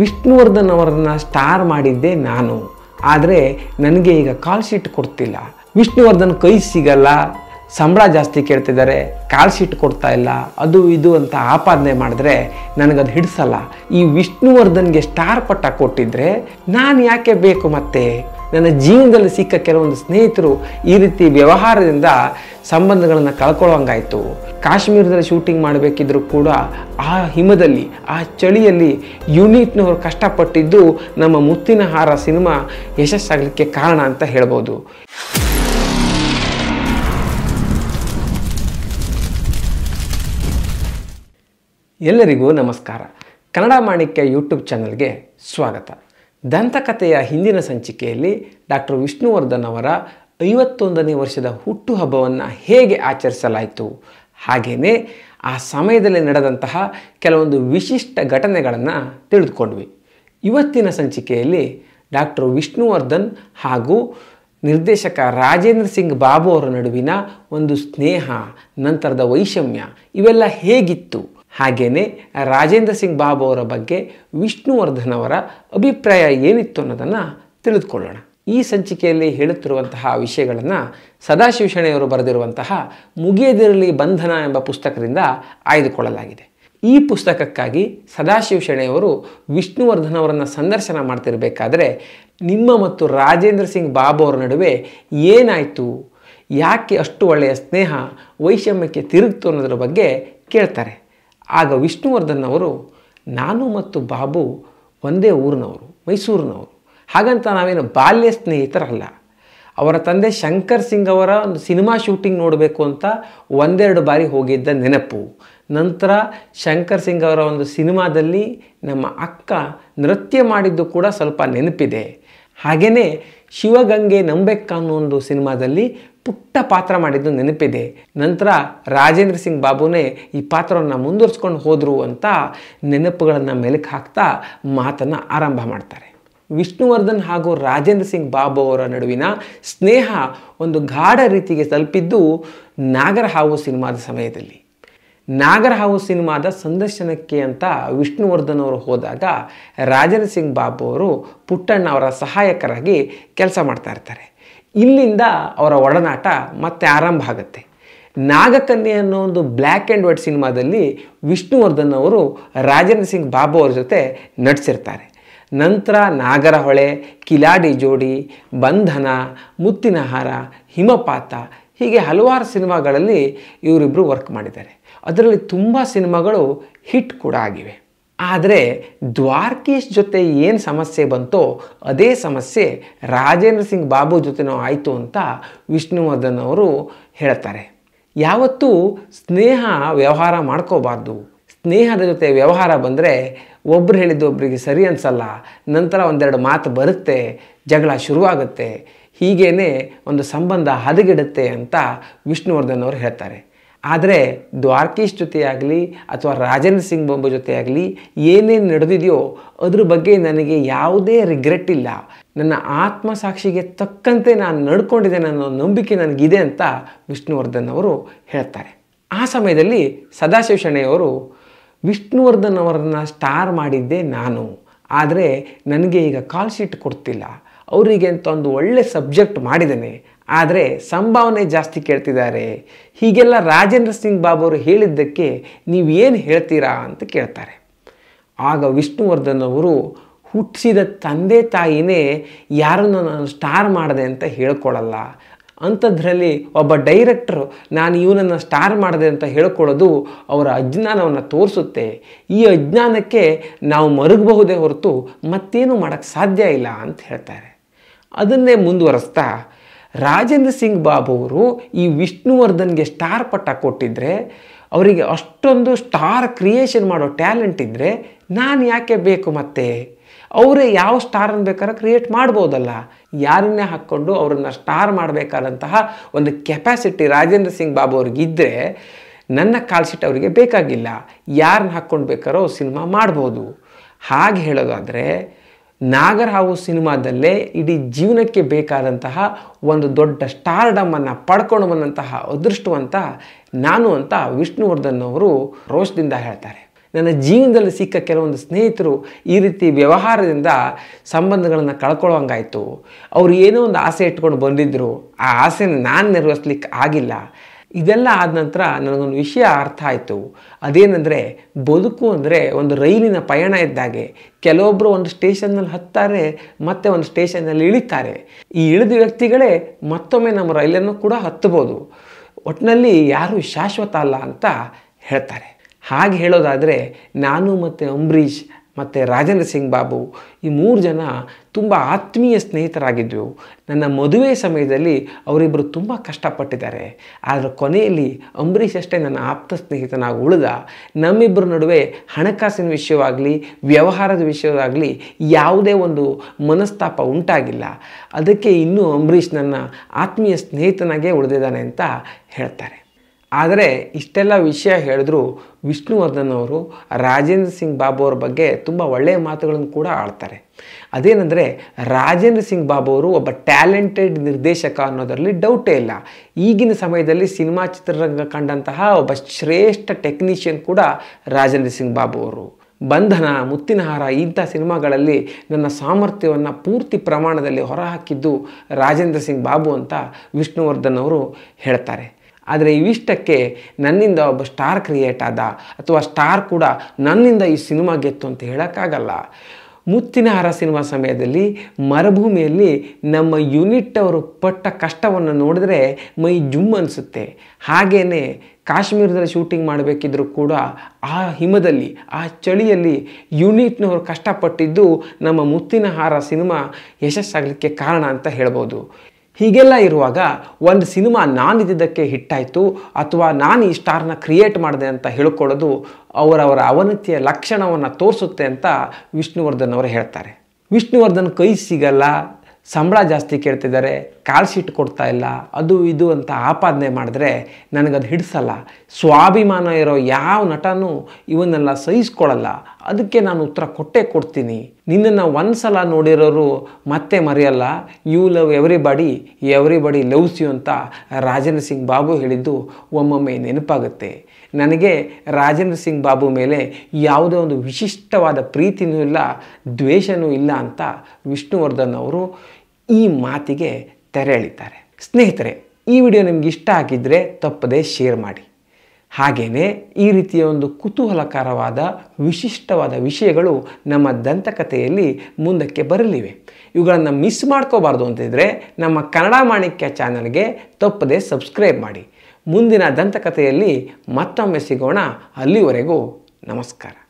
ವಿಷ್ಣುವರ್ಧನ್ ಅವರನ್ನ ಸ್ಟಾರ್ ಮಾಡಿದ್ದೆ ನಾನು ಆದರೆ ನನಗೆ ಈಗ ಕಾಲ್ ಶೀಟ್ ಕೊಡ್ತಿಲ್ಲ ವಿಷ್ಣುವರ್ಧನ್ ಕೈ ಸಿಗಲ್ಲ ಸಂಬಳ ಜಾಸ್ತಿ ಕೇಳ್ತಿದ್ದಾರೆ ಕಾಲ್ ಶೀಟ್ ಕೊಡ್ತಾ ಇಲ್ಲ ಅದು ಇದು ಅಂತ ಆಪಾದನೆ ಮಾಡಿದ್ರೆ ನನಗದು ಹಿಡಿಸಲ್ಲ ಈ ವಿಷ್ಣುವರ್ಧನ್ಗೆ ಸ್ಟಾರ್ ಪಟ್ಟ ಕೊಟ್ಟಿದ್ರೆ ನಾನು ಯಾಕೆ ಬೇಕು ಮತ್ತೆ ನನ್ನ ಜೀವನದಲ್ಲಿ ಸಿಕ್ಕ ಕೆಲವೊಂದು ಸ್ನೇಹಿತರು ಈ ರೀತಿ ವ್ಯವಹಾರದಿಂದ ಸಂಬಂಧಗಳನ್ನು ಕಳ್ಕೊಳ್ಳೋಂಗಾಯಿತು ಕಾಶ್ಮೀರದಲ್ಲಿ ಶೂಟಿಂಗ್ ಮಾಡಬೇಕಿದ್ರೂ ಕೂಡ ಆ ಹಿಮದಲ್ಲಿ ಆ ಚಳಿಯಲ್ಲಿ ಯೂನಿಟ್ನವರು ಕಷ್ಟಪಟ್ಟಿದ್ದು ನಮ್ಮ ಮುತ್ತಿನ ಹಾರ ಸಿನಿಮಾ ಯಶಸ್ಸಾಗಲಿಕ್ಕೆ ಕಾರಣ ಅಂತ ಹೇಳ್ಬೋದು ಎಲ್ಲರಿಗೂ ನಮಸ್ಕಾರ ಕನ್ನಡ ಮಾಣಿಕ್ಯ ಯೂಟ್ಯೂಬ್ ಚಾನಲ್ಗೆ ಸ್ವಾಗತ ದಂತಕಥೆಯ ಹಿಂದಿನ ಸಂಚಿಕೆಯಲ್ಲಿ ಡಾಕ್ಟರ್ ವಿಷ್ಣುವರ್ಧನ್ ಅವರ ಐವತ್ತೊಂದನೇ ವರ್ಷದ ಹುಟ್ಟುಹಬ್ಬವನ್ನು ಹೇಗೆ ಆಚರಿಸಲಾಯಿತು ಹಾಗೆಯೇ ಆ ಸಮಯದಲ್ಲಿ ನಡೆದಂತಹ ಕೆಲವೊಂದು ವಿಶಿಷ್ಟ ಘಟನೆಗಳನ್ನು ತಿಳಿದುಕೊಂಡ್ವಿ ಇವತ್ತಿನ ಸಂಚಿಕೆಯಲ್ಲಿ ಡಾಕ್ಟರ್ ವಿಷ್ಣುವರ್ಧನ್ ಹಾಗೂ ನಿರ್ದೇಶಕ ರಾಜೇಂದ್ರ ಸಿಂಗ್ ಬಾಬು ಅವರ ನಡುವಿನ ಒಂದು ಸ್ನೇಹ ನಂತರದ ವೈಷಮ್ಯ ಇವೆಲ್ಲ ಹೇಗಿತ್ತು ಹಾಗೆಯೇ ರಾಜೇಂದ್ರ ಸಿಂಗ್ ಬಾಬು ಅವರ ಬಗ್ಗೆ ವಿಷ್ಣುವರ್ಧನ್ ಅವರ ಅಭಿಪ್ರಾಯ ಏನಿತ್ತು ಅನ್ನೋದನ್ನು ತಿಳಿದುಕೊಳ್ಳೋಣ ಈ ಸಂಚಿಕೆಯಲ್ಲಿ ಹೇಳುತ್ತಿರುವಂತಹ ವಿಷಯಗಳನ್ನು ಸದಾಶಿವಶಣೆಯವರು ಬರೆದಿರುವಂತಹ ಮುಗಿಯದಿರಲಿ ಬಂಧನ ಎಂಬ ಪುಸ್ತಕದಿಂದ ಆಯ್ದುಕೊಳ್ಳಲಾಗಿದೆ ಈ ಪುಸ್ತಕಕ್ಕಾಗಿ ಸದಾಶಿವ ಶೆಣೆಯವರು ವಿಷ್ಣುವರ್ಧನ್ ಅವರನ್ನು ಸಂದರ್ಶನ ಮಾಡ್ತಿರಬೇಕಾದರೆ ನಿಮ್ಮ ಮತ್ತು ರಾಜೇಂದ್ರ ಸಿಂಗ್ ಬಾಬು ಅವರ ನಡುವೆ ಏನಾಯಿತು ಯಾಕೆ ಅಷ್ಟು ಒಳ್ಳೆಯ ಸ್ನೇಹ ವೈಷಮ್ಯಕ್ಕೆ ತಿರುಗಿತು ಅನ್ನೋದರ ಬಗ್ಗೆ ಕೇಳ್ತಾರೆ ಆಗ ವಿಷ್ಣುವರ್ಧನ್ ಅವರು ನಾನು ಮತ್ತು ಬಾಬು ಒಂದೇ ಊರಿನವರು ಮೈಸೂರಿನವರು ಹಾಗಂತ ನಾವೇನು ಬಾಲ್ಯ ಸ್ನೇಹಿತರಲ್ಲ ಅವರ ತಂದೆ ಶಂಕರ್ ಸಿಂಗ್ ಅವರ ಒಂದು ಸಿನಿಮಾ ಶೂಟಿಂಗ್ ನೋಡಬೇಕು ಅಂತ ಒಂದೆರಡು ಬಾರಿ ಹೋಗಿದ್ದ ನೆನಪು ನಂತರ ಶಂಕರ್ ಸಿಂಗ್ ಅವರ ಒಂದು ಸಿನಿಮಾದಲ್ಲಿ ನಮ್ಮ ಅಕ್ಕ ನೃತ್ಯ ಮಾಡಿದ್ದು ಕೂಡ ಸ್ವಲ್ಪ ನೆನಪಿದೆ ಹಾಗೆಯೇ ಶಿವಗಂಗೆ ನಂಬೆಕ್ಕ ಅನ್ನೋ ಒಂದು ಸಿನಿಮಾದಲ್ಲಿ ಪುಟ್ಟ ಪಾತ್ರ ಮಾಡಿದ್ದು ನೆನಪಿದೆ ನಂತರ ರಾಜೇಂದ್ರ ಸಿಂಗ್ ಬಾಬುನೇ ಈ ಪಾತ್ರವನ್ನು ಮುಂದುವರಿಸ್ಕೊಂಡು ಹೋದರು ಅಂತ ನೆನಪುಗಳನ್ನು ಮೆಲುಕು ಹಾಕ್ತಾ ಮಾತನ್ನು ಆರಂಭ ಮಾಡ್ತಾರೆ ವಿಷ್ಣುವರ್ಧನ್ ಹಾಗೂ ರಾಜೇಂದ್ರ ಸಿಂಗ್ ಬಾಬು ಅವರ ನಡುವಿನ ಸ್ನೇಹ ಒಂದು ಗಾಢ ರೀತಿಗೆ ತಲುಪಿದ್ದು ನಾಗರಹಾವು ಸಿನಿಮಾದ ಸಮಯದಲ್ಲಿ ನಾಗರಹಾವು ಸಿನಿಮಾದ ಸಂದರ್ಶನಕ್ಕೆ ಅಂತ ವಿಷ್ಣುವರ್ಧನ್ ಅವರು ಹೋದಾಗ ರಾಜೇಂದ್ರ ಸಿಂಗ್ ಬಾಬು ಅವರು ಪುಟ್ಟಣ್ಣ ಅವರ ಸಹಾಯಕರಾಗಿ ಕೆಲಸ ಮಾಡ್ತಾ ಇರ್ತಾರೆ ಇಲ್ಲಿಂದ ಅವರ ಒಡನಾಟ ಮತ್ತೆ ಆರಂಭ ಆಗುತ್ತೆ ನಾಗಕನ್ಯೆ ಅನ್ನೋ ಒಂದು ಬ್ಲ್ಯಾಕ್ ಆ್ಯಂಡ್ ವೈಟ್ ಸಿನಿಮಾದಲ್ಲಿ ವಿಷ್ಣುವರ್ಧನ್ ಅವರು ರಾಜೇಂದ್ರ ಸಿಂಗ್ ಬಾಬು ಅವರ ಜೊತೆ ನಟಿಸಿರ್ತಾರೆ ನಂತರ ನಾಗರಹೊಳೆ ಕಿಲಾಡಿ ಜೋಡಿ ಬಂಧನ ಮುತ್ತಿನ ಹಾರ ಹಿಮಪಾತ ಹೀಗೆ ಹಲವಾರು ಸಿನಿಮಾಗಳಲ್ಲಿ ಇವರಿಬ್ಬರು ವರ್ಕ್ ಮಾಡಿದ್ದಾರೆ ಅದರಲ್ಲಿ ತುಂಬ ಸಿನಿಮಾಗಳು ಹಿಟ್ ಕೂಡ ಆಗಿವೆ ಆದರೆ ದ್ವಾರಕೀಶ್ ಜೊತೆ ಏನು ಸಮಸ್ಯೆ ಬಂತೋ ಅದೇ ಸಮಸ್ಯೆ ರಾಜೇಂದ್ರ ಸಿಂಗ್ ಬಾಬು ಜೊತೆನೂ ಆಯಿತು ಅಂತ ವಿಷ್ಣುವರ್ಧನ್ ಅವರು ಹೇಳ್ತಾರೆ ಯಾವತ್ತೂ ಸ್ನೇಹ ವ್ಯವಹಾರ ಮಾಡ್ಕೋಬಾರ್ದು ಸ್ನೇಹದ ಜೊತೆ ವ್ಯವಹಾರ ಬಂದರೆ ಒಬ್ಬರು ಹೇಳಿದ್ದು ಒಬ್ಬರಿಗೆ ಸರಿ ಅನಿಸಲ್ಲ ನಂತರ ಒಂದೆರಡು ಮಾತು ಬರುತ್ತೆ ಜಗಳ ಶುರುವಾಗುತ್ತೆ ಹೀಗೇ ಒಂದು ಸಂಬಂಧ ಹದಗೆಡುತ್ತೆ ಅಂತ ವಿಷ್ಣುವರ್ಧನ್ ಅವರು ಹೇಳ್ತಾರೆ ಆದರೆ ದ್ವಾರಕೀಶ್ ಜೊತೆಯಾಗಲಿ ಅಥವಾ ರಾಜೇಂದ್ರ ಸಿಂಗ್ ಬೊಂಬ ಜೊತೆಯಾಗಲಿ ಏನೇನು ನಡೆದಿದೆಯೋ ಅದ್ರ ಬಗ್ಗೆ ನನಗೆ ಯಾವುದೇ ರಿಗ್ರೆಟ್ ಇಲ್ಲ ನನ್ನ ಆತ್ಮಸಾಕ್ಷಿಗೆ ತಕ್ಕಂತೆ ನಾನು ನಡ್ಕೊಂಡಿದ್ದೇನೆ ಅನ್ನೋ ನಂಬಿಕೆ ನನಗಿದೆ ಅಂತ ವಿಷ್ಣುವರ್ಧನ್ ಅವರು ಹೇಳ್ತಾರೆ ಆ ಸಮಯದಲ್ಲಿ ಸದಾಶಿವ ಶೆಣೆಯವರು ವಿಷ್ಣುವರ್ಧನ್ ಅವರನ್ನು ಸ್ಟಾರ್ ಮಾಡಿದ್ದೆ ನಾನು ಆದರೆ ನನಗೆ ಈಗ ಕಾಲ್ ಶೀಟ್ ಕೊಡ್ತಿಲ್ಲ ಅವರಿಗೆ ಅಂತ ಒಂದು ಒಳ್ಳೆ ಸಬ್ಜೆಕ್ಟ್ ಮಾಡಿದ್ದೇನೆ ಆದರೆ ಸಂಭಾವನೆ ಜಾಸ್ತಿ ಕೇಳ್ತಿದ್ದಾರೆ ಹೀಗೆಲ್ಲ ರಾಜೇಂದ್ರ ಸಿಂಗ್ ಬಾಬು ಅವರು ಹೇಳಿದ್ದಕ್ಕೆ ನೀವೇನು ಹೇಳ್ತೀರಾ ಅಂತ ಕೇಳ್ತಾರೆ ಆಗ ವಿಷ್ಣುವರ್ಧನ್ ಅವರು ಹುಟ್ಟಿಸಿದ ತಂದೆ ತಾಯಿನೇ ಯಾರನ್ನು ನಾನು ಸ್ಟಾರ್ ಮಾಡಿದೆ ಅಂತ ಹೇಳ್ಕೊಳ್ಳಲ್ಲ ಅಂಥದ್ರಲ್ಲಿ ಒಬ್ಬ ಡೈರೆಕ್ಟ್ರು ನಾನು ಇವನನ್ನು ಸ್ಟಾರ್ ಮಾಡಿದೆ ಅಂತ ಹೇಳ್ಕೊಳ್ಳೋದು ಅವರ ಅಜ್ಞಾನವನ್ನು ತೋರಿಸುತ್ತೆ ಈ ಅಜ್ಞಾನಕ್ಕೆ ನಾವು ಮರುಗಬಹುದೇ ಹೊರತು ಮತ್ತೇನು ಮಾಡೋಕ್ಕೆ ಸಾಧ್ಯ ಇಲ್ಲ ಅಂತ ಹೇಳ್ತಾರೆ ಅದನ್ನೇ ಮುಂದುವರೆಸ್ತಾ ರಾಜೇಂದ್ರ ಸಿಂಗ್ ಬಾಬು ಅವರು ಈ ವಿಷ್ಣುವರ್ಧನ್ಗೆ ಸ್ಟಾರ್ ಪಟ್ಟ ಕೊಟ್ಟಿದ್ರೆ ಅವರಿಗೆ ಅಷ್ಟೊಂದು ಸ್ಟಾರ್ ಕ್ರಿಯೇಷನ್ ಮಾಡೋ ಟ್ಯಾಲೆಂಟ್ ಇದ್ದರೆ ನಾನು ಯಾಕೆ ಬೇಕು ಮತ್ತೆ ಅವರೇ ಯಾವ ಸ್ಟಾರನ್ನು ಬೇಕಾದ್ರೆ ಕ್ರಿಯೇಟ್ ಮಾಡ್ಬೋದಲ್ಲ ಯಾರನ್ನೇ ಹಾಕ್ಕೊಂಡು ಅವರನ್ನು ಸ್ಟಾರ್ ಮಾಡಬೇಕಾದಂತಹ ಒಂದು ಕೆಪಾಸಿಟಿ ರಾಜೇಂದ್ರ ಸಿಂಗ್ ಬಾಬು ಅವ್ರಿಗಿದ್ದರೆ ನನ್ನ ಕಾಲ್ಶೀಟ್ ಅವರಿಗೆ ಬೇಕಾಗಿಲ್ಲ ಯಾರನ್ನ ಹಾಕ್ಕೊಂಡು ಬೇಕಾರೋ ಸಿನಿಮಾ ಮಾಡ್ಬೋದು ಹಾಗೆ ಹೇಳೋದಾದರೆ ನಾಗರ್ ಹಾವು ಸಿನಿಮಾದಲ್ಲೇ ಇಡೀ ಜೀವನಕ್ಕೆ ಬೇಕಾದಂತಹ ಒಂದು ದೊಡ್ಡ ಸ್ಟಾರ್ಡಮನ್ನು ಪಡ್ಕೊಂಡು ಬಂದಂತಹ ಅದೃಷ್ಟವಂತ ನಾನು ಅಂತ ವಿಷ್ಣುವರ್ಧನ್ ಅವರು ರೋಷದಿಂದ ಹೇಳ್ತಾರೆ ನನ್ನ ಜೀವನದಲ್ಲಿ ಸಿಕ್ಕ ಕೆಲವೊಂದು ಸ್ನೇಹಿತರು ಈ ರೀತಿ ವ್ಯವಹಾರದಿಂದ ಸಂಬಂಧಗಳನ್ನು ಕಳ್ಕೊಳ್ಳೋಂಗಾಯಿತು ಅವರು ಏನೋ ಒಂದು ಆಸೆ ಇಟ್ಕೊಂಡು ಬಂದಿದ್ದರು ಆ ಆಸೆನ ನಾನು ನೆರವೇರಿಸ್ಲಿಕ್ಕೆ ಆಗಿಲ್ಲ ಇದೆಲ್ಲ ಆದ ನಂತರ ನನಗೊಂದು ವಿಷಯ ಅರ್ಥ ಆಯಿತು ಅದೇನೆಂದರೆ ಬದುಕು ಅಂದರೆ ಒಂದು ರೈಲಿನ ಪಯಣ ಇದ್ದಾಗೆ ಕೆಲವೊಬ್ಬರು ಒಂದು ಸ್ಟೇಷನ್ನಲ್ಲಿ ಹತ್ತಾರೆ ಮತ್ತೆ ಒಂದು ಸ್ಟೇಷನ್ನಲ್ಲಿ ಇಳಿತಾರೆ ಈ ಇಳಿದ ವ್ಯಕ್ತಿಗಳೇ ಮತ್ತೊಮ್ಮೆ ನಮ್ಮ ರೈಲನ್ನು ಕೂಡ ಹತ್ತಬೋದು ಒಟ್ಟಿನಲ್ಲಿ ಯಾರೂ ಶಾಶ್ವತ ಅಲ್ಲ ಅಂತ ಹೇಳ್ತಾರೆ ಹಾಗೆ ಹೇಳೋದಾದರೆ ನಾನು ಮತ್ತು ಅಂಬರೀಷ್ ಮತ್ತು ರಾಜೇಂದ್ರ ಸಿಂಗ್ ಬಾಬು ಈ ಮೂರು ಜನ ತುಂಬ ಆತ್ಮೀಯ ಸ್ನೇಹಿತರಾಗಿದ್ದವು ನನ್ನ ಮದುವೆ ಸಮಯದಲ್ಲಿ ಅವರಿಬ್ಬರು ತುಂಬ ಕಷ್ಟಪಟ್ಟಿದ್ದಾರೆ ಆದರೆ ಕೊನೆಯಲ್ಲಿ ಅಂಬರೀಷ್ ಅಷ್ಟೇ ನನ್ನ ಆಪ್ತ ಸ್ನೇಹಿತನಾಗಿ ಉಳಿದ ನಮ್ಮಿಬ್ಬರ ನಡುವೆ ಹಣಕಾಸಿನ ವಿಷಯವಾಗಲಿ ವ್ಯವಹಾರದ ವಿಷಯವಾಗಲಿ ಯಾವುದೇ ಒಂದು ಮನಸ್ತಾಪ ಉಂಟಾಗಿಲ್ಲ ಅದಕ್ಕೆ ಇನ್ನೂ ಅಂಬರೀಷ್ ನನ್ನ ಆತ್ಮೀಯ ಸ್ನೇಹಿತನಾಗೇ ಉಳಿದಿದ್ದಾನೆ ಅಂತ ಹೇಳ್ತಾರೆ ಆದರೆ ಇಷ್ಟೆಲ್ಲ ವಿಷಯ ಹೇಳಿದ್ರು ವಿಷ್ಣುವರ್ಧನ್ ಅವರು ರಾಜೇಂದ್ರ ಸಿಂಗ್ ಬಾಬು ಅವರ ಬಗ್ಗೆ ತುಂಬ ಒಳ್ಳೆಯ ಮಾತುಗಳನ್ನು ಕೂಡ ಆಡ್ತಾರೆ ಅದೇನೆಂದರೆ ರಾಜೇಂದ್ರ ಸಿಂಗ್ ಬಾಬು ಅವರು ಒಬ್ಬ ಟ್ಯಾಲೆಂಟೆಡ್ ನಿರ್ದೇಶಕ ಅನ್ನೋದರಲ್ಲಿ ಡೌಟೇ ಇಲ್ಲ ಈಗಿನ ಸಮಯದಲ್ಲಿ ಸಿನಿಮಾ ಚಿತ್ರರಂಗ ಕಂಡಂತಹ ಒಬ್ಬ ಶ್ರೇಷ್ಠ ಟೆಕ್ನಿಷಿಯನ್ ಕೂಡ ರಾಜೇಂದ್ರ ಸಿಂಗ್ ಬಾಬು ಅವರು ಬಂಧನ ಮುತ್ತಿನಹಾರ ಇಂಥ ಸಿನಿಮಾಗಳಲ್ಲಿ ನನ್ನ ಸಾಮರ್ಥ್ಯವನ್ನು ಪೂರ್ತಿ ಪ್ರಮಾಣದಲ್ಲಿ ಹೊರಹಾಕಿದ್ದು ರಾಜೇಂದ್ರ ಸಿಂಗ್ ಬಾಬು ಅಂತ ವಿಷ್ಣುವರ್ಧನ್ ಅವರು ಹೇಳ್ತಾರೆ ಆದರೆ ಇವಿಷ್ಟಕ್ಕೆ ನನ್ನಿಂದ ಒಬ್ಬ ಸ್ಟಾರ್ ಕ್ರಿಯೇಟ್ ಆದ ಅಥವಾ ಸ್ಟಾರ್ ಕೂಡ ನನ್ನಿಂದ ಈ ಸಿನಿಮಾ ಗೆತ್ತು ಅಂತ ಹೇಳೋಕ್ಕಾಗಲ್ಲ ಮುತ್ತಿನ ಹರ ಸಿನಿಮಾ ಸಮಯದಲ್ಲಿ ಮರುಭೂಮಿಯಲ್ಲಿ ನಮ್ಮ ಯೂನಿಟ್ ಅವರು ಪಟ್ಟ ಕಷ್ಟವನ್ನು ನೋಡಿದ್ರೆ ಮೈ ಜುಮ್ ಅನಿಸುತ್ತೆ ಹಾಗೇ ಕಾಶ್ಮೀರದಲ್ಲಿ ಶೂಟಿಂಗ್ ಮಾಡಬೇಕಿದ್ರೂ ಕೂಡ ಆ ಹಿಮದಲ್ಲಿ ಆ ಚಳಿಯಲ್ಲಿ ಯೂನಿಟ್ನವರು ಕಷ್ಟಪಟ್ಟಿದ್ದು ನಮ್ಮ ಮುತ್ತಿನ ಹಾರ ಸಿನಿಮಾ ಯಶಸ್ಸಾಗಲಿಕ್ಕೆ ಕಾರಣ ಅಂತ ಹೇಳ್ಬೋದು ಹೀಗೆಲ್ಲ ಇರುವಾಗ ಒಂದು ಸಿನಿಮಾ ನಾನಿದ್ದಕ್ಕೆ ಹಿಟ್ಟಾಯಿತು ಅಥವಾ ನಾನು ಈ ಸ್ಟಾರ್ನ ಕ್ರಿಯೇಟ್ ಮಾಡಿದೆ ಅಂತ ಹೇಳ್ಕೊಳ್ಳೋದು ಅವರವರ ಅವನತಿಯ ಲಕ್ಷಣವನ್ನು ತೋರಿಸುತ್ತೆ ಅಂತ ವಿಷ್ಣುವರ್ಧನ್ ಅವರು ಹೇಳ್ತಾರೆ ವಿಷ್ಣುವರ್ಧನ್ ಕೈ ಸಿಗಲ್ಲ ಸಂಬಳ ಜಾಸ್ತಿ ಕೇಳ್ತಿದ್ದಾರೆ ಕಾಲ್ಸಿಟ್ಟು ಕೊಡ್ತಾ ಇಲ್ಲ ಅದು ಇದು ಅಂತ ಆಪಾದನೆ ಮಾಡಿದ್ರೆ ನನಗದು ಹಿಡಿಸಲ್ಲ ಸ್ವಾಭಿಮಾನ ಇರೋ ಯಾವ ನಟನೂ ಇವನ್ನೆಲ್ಲ ಸಹಿಸ್ಕೊಳ್ಳಲ್ಲ ಅದಕ್ಕೆ ನಾನು ಉತ್ತರ ಕೊಟ್ಟೇ ಕೊಡ್ತೀನಿ ನಿನ್ನನ್ನು ಒಂದು ಸಲ ನೋಡಿರೋರು ಮತ್ತೆ ಮರೆಯಲ್ಲ you love everybody everybody loves you ಅಂತ ರಾಜೇಂದ್ರ ಸಿಂಗ್ ಬಾಬು ಹೇಳಿದ್ದು ಒಮ್ಮೊಮ್ಮೆ ನೆನಪಾಗುತ್ತೆ ನನಗೆ ರಾಜೇಂದ್ರ ಸಿಂಗ್ ಬಾಬು ಮೇಲೆ ಯಾವುದೇ ಒಂದು ವಿಶಿಷ್ಟವಾದ ಪ್ರೀತಿನೂ ಇಲ್ಲ ದ್ವೇಷನೂ ಇಲ್ಲ ಅಂತ ವಿಷ್ಣುವರ್ಧನ್ ಅವರು ಈ ಮಾತಿಗೆ ತೆರೆಳಿತಾರೆ ಸ್ನೇಹಿತರೆ ಈ ವಿಡಿಯೋ ನಿಮ್ಗೆ ಇಷ್ಟ ಆಗಿದ್ದರೆ ತಪ್ಪದೇ ಶೇರ್ ಮಾಡಿ ಹಾಗೆಯೇ ಈ ರೀತಿಯ ಒಂದು ಕುತೂಹಲಕರವಾದ ವಿಶಿಷ್ಟವಾದ ವಿಷಯಗಳು ನಮ್ಮ ದಂತಕಥೆಯಲ್ಲಿ ಮುಂದಕ್ಕೆ ಬರಲಿವೆ ಇವುಗಳನ್ನು ಮಿಸ್ ಮಾಡ್ಕೋಬಾರ್ದು ಅಂತಿದ್ರೆ ನಮ್ಮ ಕನ್ನಡ ಮಾಣಿಕ್ಯ ಚಾನಲ್ಗೆ ತಪ್ಪದೇ ಸಬ್ಸ್ಕ್ರೈಬ್ ಮಾಡಿ ಮುಂದಿನ ದಂತಕಥೆಯಲ್ಲಿ ಮತ್ತೊಮ್ಮೆ ಸಿಗೋಣ ಅಲ್ಲಿವರೆಗೂ ನಮಸ್ಕಾರ